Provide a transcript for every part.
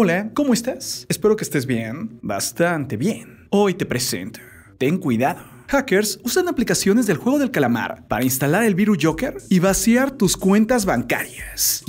Hola, ¿cómo estás? Espero que estés bien, bastante bien. Hoy te presento. Ten cuidado. Hackers usan aplicaciones del juego del calamar para instalar el virus Joker y vaciar tus cuentas bancarias.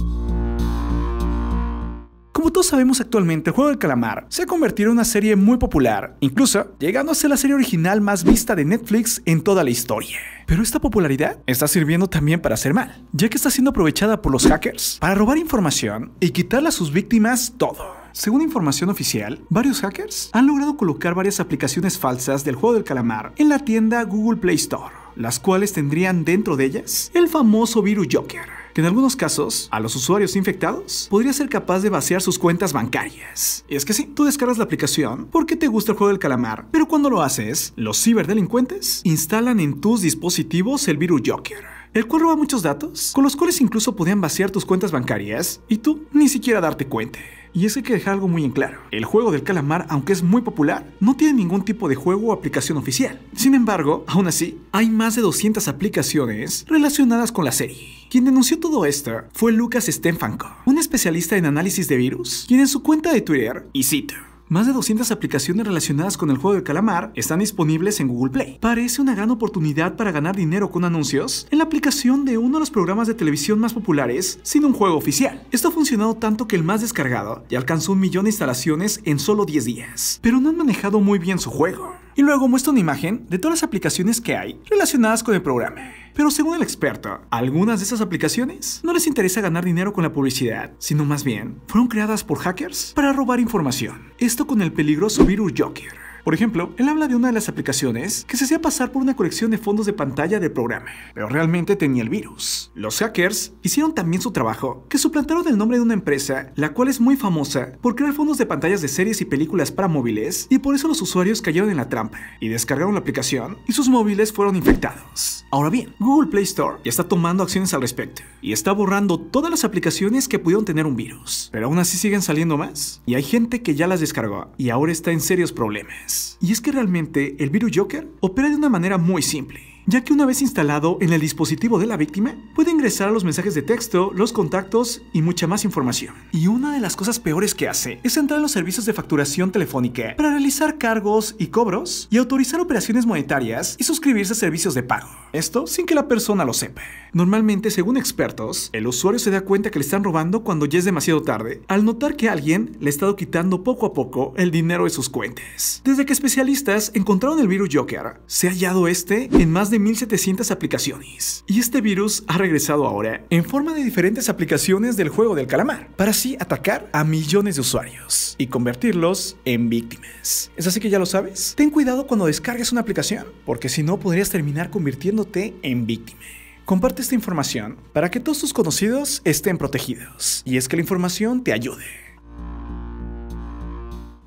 Como todos sabemos actualmente, el juego del calamar se ha convertido en una serie muy popular, incluso llegando a ser la serie original más vista de Netflix en toda la historia. Pero esta popularidad está sirviendo también para hacer mal, ya que está siendo aprovechada por los hackers para robar información y quitarle a sus víctimas todo. Según información oficial, varios hackers han logrado colocar varias aplicaciones falsas del juego del calamar en la tienda Google Play Store, las cuales tendrían dentro de ellas el famoso virus Joker que en algunos casos a los usuarios infectados podría ser capaz de vaciar sus cuentas bancarias. Y es que sí, tú descargas la aplicación porque te gusta el juego del calamar, pero cuando lo haces, los ciberdelincuentes instalan en tus dispositivos el virus Joker el cual roba muchos datos, con los cuales incluso podían vaciar tus cuentas bancarias y tú ni siquiera darte cuenta. Y es que hay que dejar algo muy en claro. El juego del calamar, aunque es muy popular, no tiene ningún tipo de juego o aplicación oficial. Sin embargo, aún así, hay más de 200 aplicaciones relacionadas con la serie. Quien denunció todo esto fue Lucas Stefanko un especialista en análisis de virus, quien en su cuenta de Twitter, y cito, más de 200 aplicaciones relacionadas con el juego de calamar están disponibles en Google Play. Parece una gran oportunidad para ganar dinero con anuncios en la aplicación de uno de los programas de televisión más populares sin un juego oficial. Esto ha funcionado tanto que el más descargado ya alcanzó un millón de instalaciones en solo 10 días, pero no han manejado muy bien su juego. Y luego muestra una imagen de todas las aplicaciones que hay relacionadas con el programa. Pero según el experto, algunas de esas aplicaciones no les interesa ganar dinero con la publicidad, sino más bien fueron creadas por hackers para robar información. Esto con el peligroso virus Joker por ejemplo, él habla de una de las aplicaciones que se hacía pasar por una colección de fondos de pantalla de programa, pero realmente tenía el virus. Los hackers hicieron también su trabajo, que suplantaron el nombre de una empresa, la cual es muy famosa por crear fondos de pantallas de series y películas para móviles, y por eso los usuarios cayeron en la trampa y descargaron la aplicación y sus móviles fueron infectados. Ahora bien, Google Play Store ya está tomando acciones al respecto y está borrando todas las aplicaciones que pudieron tener un virus, pero aún así siguen saliendo más y hay gente que ya las descargó y ahora está en serios problemas. Y es que realmente el virus Joker opera de una manera muy simple ya que una vez instalado en el dispositivo de la víctima, puede ingresar a los mensajes de texto, los contactos y mucha más información. Y una de las cosas peores que hace es entrar en los servicios de facturación telefónica para realizar cargos y cobros y autorizar operaciones monetarias y suscribirse a servicios de pago. Esto sin que la persona lo sepa. Normalmente, según expertos, el usuario se da cuenta que le están robando cuando ya es demasiado tarde, al notar que alguien le ha estado quitando poco a poco el dinero de sus cuentas. Desde que especialistas encontraron el virus Joker, se ha hallado este en más de 1700 aplicaciones. Y este virus ha regresado ahora en forma de diferentes aplicaciones del juego del calamar, para así atacar a millones de usuarios y convertirlos en víctimas. Es así que ya lo sabes, ten cuidado cuando descargues una aplicación, porque si no podrías terminar convirtiéndote en víctima. Comparte esta información para que todos tus conocidos estén protegidos. Y es que la información te ayude.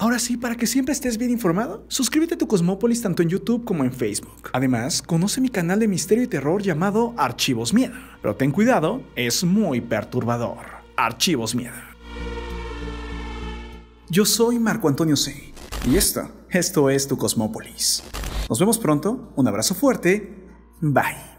Ahora sí, para que siempre estés bien informado, suscríbete a tu Cosmópolis tanto en YouTube como en Facebook. Además, conoce mi canal de misterio y terror llamado Archivos Miedo. Pero ten cuidado, es muy perturbador. Archivos Miedo. Yo soy Marco Antonio C. Y esto, esto es tu Cosmópolis. Nos vemos pronto, un abrazo fuerte, bye.